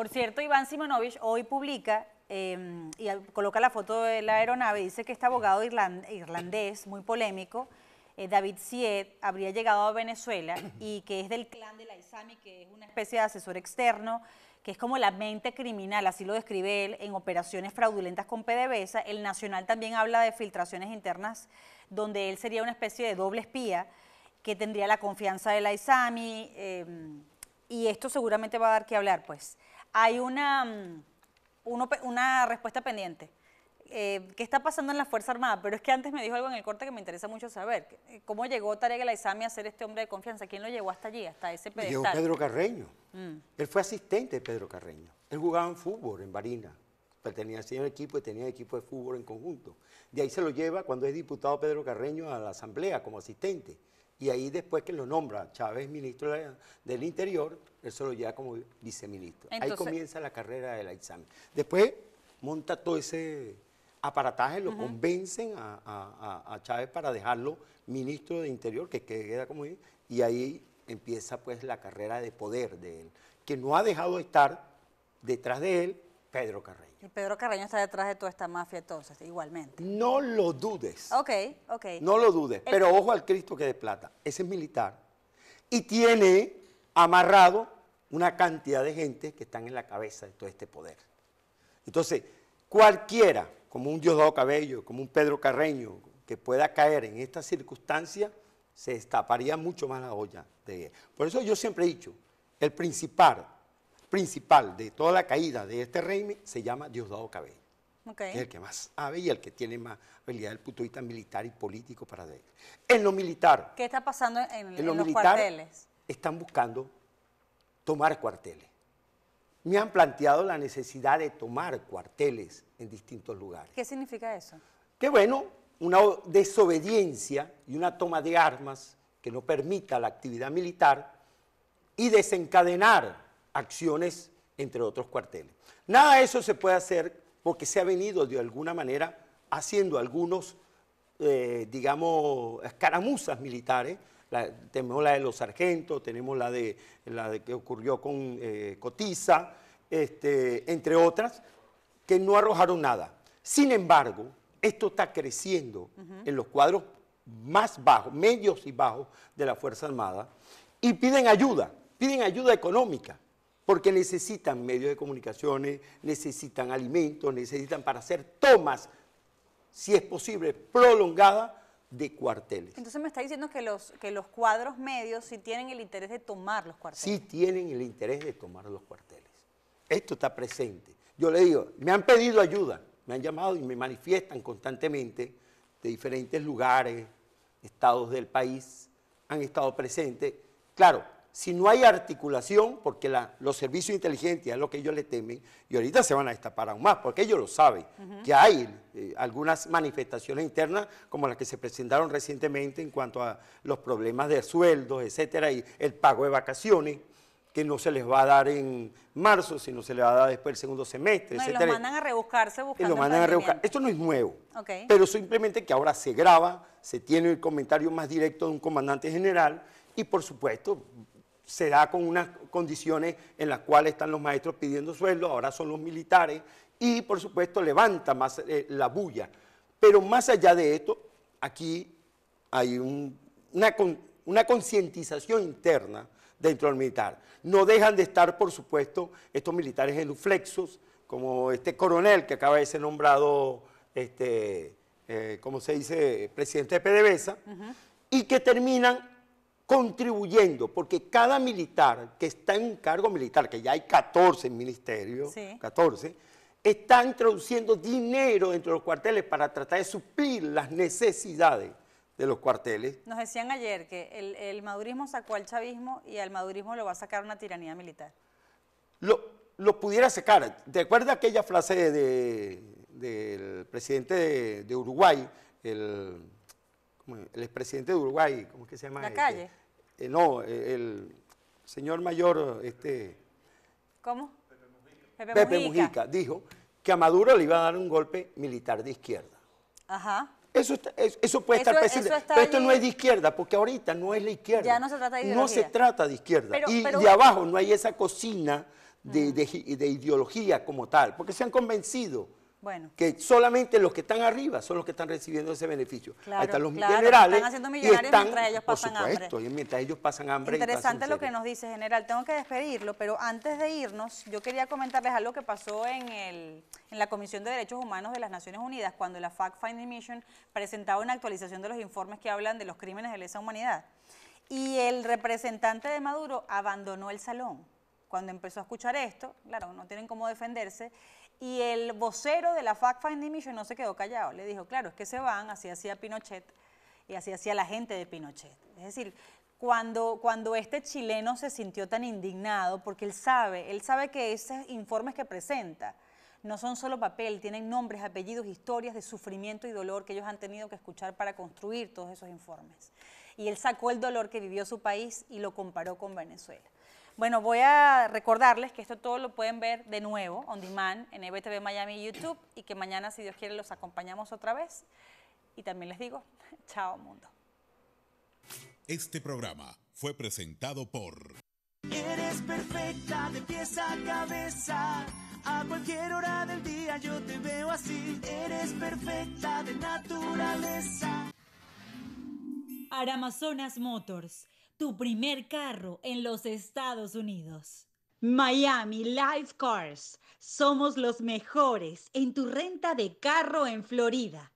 Por cierto, Iván Simonovich hoy publica em, y coloca la foto de la aeronave, dice que este abogado irlandés, muy polémico, eh, David Sied, habría llegado a Venezuela y que es del clan de la ISAMI, que es una especie de asesor externo, que es como la mente criminal, así lo describe él, en operaciones fraudulentas con PDVSA. El Nacional también habla de filtraciones internas, donde él sería una especie de doble espía, que tendría la confianza de la ISAMI, em, y esto seguramente va a dar que hablar, pues hay una, mm, una respuesta pendiente. Eh, ¿Qué está pasando en la Fuerza Armada? Pero es que antes me dijo algo en el corte que me interesa mucho saber. Eh, ¿Cómo llegó Tarek El a ser este hombre de confianza? ¿Quién lo llevó hasta allí, hasta ese pedestal? Llegó Pedro Carreño. Mm. Él fue asistente de Pedro Carreño. Él jugaba en fútbol en Barina. Pertenecía a un equipo y tenía equipo de fútbol en conjunto. De ahí se lo lleva cuando es diputado Pedro Carreño a la Asamblea como asistente. Y ahí después que lo nombra Chávez ministro del Interior, él se lo lleva como viceministro. ahí comienza la carrera del examen. Después monta todo ese aparataje, lo convencen a, Chávez para dejarlo ministro del Interior, que queda como... Y ahí empieza pues la carrera de poder de él, que no ha dejado de estar detrás de él Pedro Carreño. Y Pedro Carreño está detrás de toda esta mafia entonces, igualmente. No lo dudes. Ok, ok. No lo dudes, pero ojo al Cristo que de plata. Ese es militar y tiene amarrado una cantidad de gente que están en la cabeza de todo este poder. Entonces, cualquiera, como un Diosdado Cabello, como un Pedro Carreño, que pueda caer en esta circunstancia, se destaparía mucho más la olla de él. Por eso yo siempre he dicho, el principal principal de toda la caída de este régimen se llama Diosdado Cabello. es el que más sabe y el que tiene más habilidad del punto de vista militar y político para En lo militar. ¿Qué está pasando en, los, cuarteles? Están buscando tomar cuarteles. Me han planteado la necesidad de tomar cuarteles en distintos lugares. ¿Qué significa eso? Que bueno, una desobediencia y una toma de armas que no permita la actividad militar y desencadenar acciones entre otros cuarteles. Nada de eso se puede hacer porque se ha venido de alguna manera haciendo algunos, eh, digamos, escaramuzas militares. tenemos la de los sargentos, tenemos la de la de que ocurrió con eh, Cotiza, este, entre otras, que no arrojaron nada. Sin embargo, esto está creciendo en los cuadros más bajos, medios y bajos de la Fuerza Armada, y piden ayuda, piden ayuda económica porque necesitan medios de comunicaciones, necesitan alimentos, necesitan para hacer tomas, si es posible, prolongadas de cuarteles. Entonces me está diciendo que los, que los cuadros medios sí tienen el interés de tomar los cuarteles. Sí tienen el interés de tomar los cuarteles. Esto está presente. Yo le digo, me han pedido ayuda, me han llamado y me manifiestan constantemente de diferentes lugares, estados del país, han estado presentes. Claro, si no hay articulación, porque los servicios inteligentes, es lo que ellos le temen, y ahorita se van a destapar aún más, porque ellos lo saben, que hay eh, algunas manifestaciones internas como las que se presentaron recientemente en cuanto a los problemas de sueldos, etcétera, y el pago de vacaciones, que no se les va a dar en marzo, sino se les va a dar después del segundo semestre, Y los mandan a rebuscarse buscando. Esto no es nuevo, pero simplemente que ahora se graba, se tiene el comentario más directo de un comandante general, y por supuesto se da con unas condiciones en las cuales están los maestros pidiendo sueldo, ahora son los militares, y por supuesto levanta más eh, la bulla. Pero más allá de esto, aquí hay una, concientización interna dentro del militar. No dejan de estar, por supuesto, estos militares flexos, como este coronel que acaba de ser nombrado, este, eh, como se dice, presidente de PDVSA, y que terminan contribuyendo, porque cada militar que está en un cargo militar, que ya hay 14 ministerios, ministerio, 14, está introduciendo dinero dentro de los cuarteles para tratar de suplir las necesidades de los cuarteles. Nos decían ayer que el, madurismo sacó al chavismo y al madurismo lo va a sacar una tiranía militar. Lo, pudiera sacar. ¿Te acuerdas aquella frase del presidente de, Uruguay, el expresidente de Uruguay, ¿cómo es que se llama? La este, calle. Eh, no, eh, el señor mayor, este... ¿Cómo? Pepe Mujica. dijo que a Maduro le iba a dar un golpe militar de izquierda. Ajá. Eso, eso, puede estar presente. pero esto no es de izquierda, porque ahorita no es la izquierda. Ya no se trata de izquierda. No se trata de izquierda. y de abajo no hay esa cocina de, ideología como tal, porque se han convencido bueno. Que solamente los que están arriba son los que están recibiendo ese beneficio. Ahí están los Están haciendo millonarios mientras ellos pasan por supuesto, hambre. mientras ellos pasan hambre. Interesante lo que nos dice, general. Tengo que despedirlo, pero antes de irnos, yo quería comentarles algo que pasó en, el, en la Comisión de Derechos Humanos de las Naciones Unidas, cuando la Fact-Finding Mission presentaba una actualización de los informes que hablan de los crímenes de lesa humanidad. Y el representante de Maduro abandonó el salón. Cuando empezó a escuchar esto, claro, no tienen cómo defenderse, y el vocero de la FACFA Finding Mission no se quedó callado. Le dijo, claro, es que se van, así hacía Pinochet y así hacía la gente de Pinochet. Es decir, cuando, cuando este chileno se sintió tan indignado, porque él sabe, él sabe que esos informes que presenta no son solo papel, tienen nombres, apellidos, historias de sufrimiento y dolor que ellos han tenido que escuchar para construir todos esos informes. Y él sacó el dolor que vivió su país y lo comparó con Venezuela. Bueno, voy a recordarles que esto todo lo pueden ver de nuevo, on demand, en EBTV Miami YouTube, y que mañana, si Dios quiere, los acompañamos otra vez. Y también les digo, chao mundo. Este programa fue presentado por... Eres perfecta de pies a cabeza, a cualquier hora del día yo te veo así, eres perfecta de naturaleza. Aramazonas Motors, tu primer carro en los Estados Unidos. Miami Life Cars, somos los mejores en tu renta de carro en Florida.